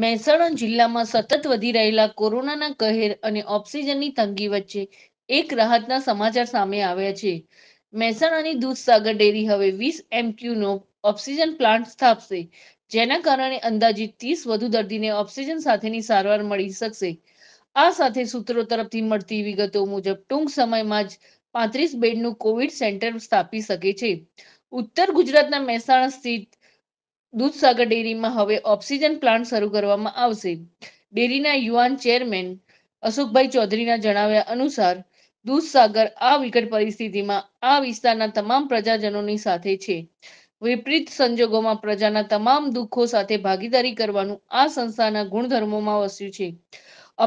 મહેસાણા જિલ્લામાં સતત વધી રહેલા કોરોનાના કહેર અને ઓક્સિજનની તંગી વચ્ચે એક રાહતના સમાચાર સામે આવ્યા છે મહેસાણાની દૂધસાગર ડેરી હવે વીસ એમક્યુનો ઓક્સિજન પ્લાન્ટ સ્થાપશે જેના કારણે અંદાજિત ત્રીસ વધુ દર્દીને ઓક્સિજન સાથેની સારવાર મળી શકશે આ સાથે સૂત્રો તરફથી મળતી વિગતો મુજબ ટૂંક સમયમાં જ પાંત્રીસ બેડનું કોવિડ સેન્ટર સ્થાપી શકે છે ઉત્તર ગુજરાતના મહેસાણા સ્થિત દૂધસાગર ડેરીમાં હવે ઓક્સિજન પ્લાન્ટ શરૂ કરવામાં આવશે ડેરીના યુવાન ચેરમેન અશોકભાઈ ચૌધરીના જણાવ્યા અનુસાર દૂધસાગર આ વિકટ પરિસ્થિતિમાં આ વિસ્તારના તમામ પ્રજાજનોની સાથે છે વિપરીત સંજોગોમાં પ્રજાના તમામ દુઃખો સાથે ભાગીદારી કરવાનું આ સંસ્થાના ગુણધર્મોમાં વસ્યું છે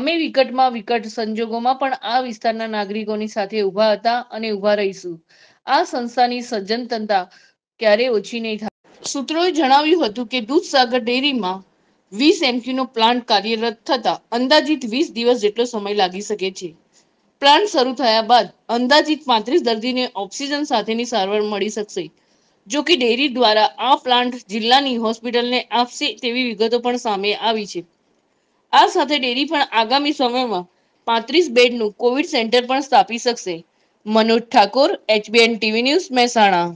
અમે વિકટમાં વિકટ સંજોગોમાં પણ આ વિસ્તારના નાગરિકોની સાથે ઊભા હતા અને ઊભા રહીશું આ સંસ્થાની સજ્જનતનતા ક્યારેય ઓછી નહીં થાય સૂત્રોએ જણાવ્યું હતું કે દૂધસાગર ડેરીમાં વીસ એમક્યુનો પ્લાન્ટ કાર્યરત થતા અંદાજિત વીસ દિવસ જેટલો સમય લાગી શકે છે પ્લાન્ટ શરૂ થયા બાદ અંદાજિત પાંત્રીસ દર્દીને ઓક્સિજન સાથેની સારવાર મળી શકશે જો કે ડેરી દ્વારા આ પ્લાન્ટ જિલ્લાની હોસ્પિટલને આપશે તેવી વિગતો પણ સામે આવી છે આ સાથે ડેરી પણ આગામી સમયમાં પાંત્રીસ બેડનું કોવિડ સેન્ટર પણ સ્થાપી શકશે Manoj Thakor HBN TV news Mehsana